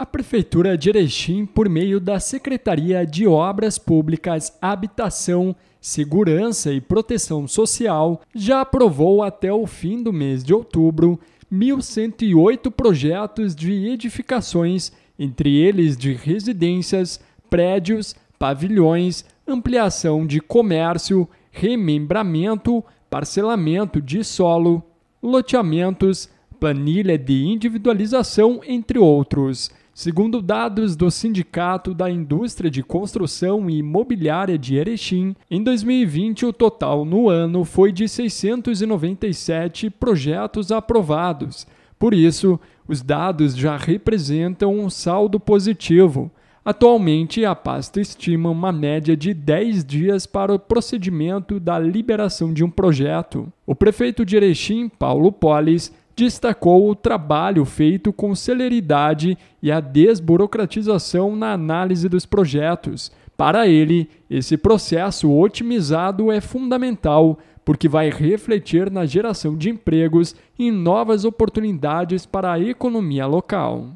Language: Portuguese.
A Prefeitura de Erechim, por meio da Secretaria de Obras Públicas, Habitação, Segurança e Proteção Social, já aprovou até o fim do mês de outubro 1.108 projetos de edificações, entre eles de residências, prédios, pavilhões, ampliação de comércio, remembramento, parcelamento de solo, loteamentos, planilha de individualização, entre outros. Segundo dados do Sindicato da Indústria de Construção e Imobiliária de Erechim, em 2020 o total no ano foi de 697 projetos aprovados. Por isso, os dados já representam um saldo positivo. Atualmente, a pasta estima uma média de 10 dias para o procedimento da liberação de um projeto. O prefeito de Erechim, Paulo Polis, destacou o trabalho feito com celeridade e a desburocratização na análise dos projetos. Para ele, esse processo otimizado é fundamental porque vai refletir na geração de empregos e novas oportunidades para a economia local.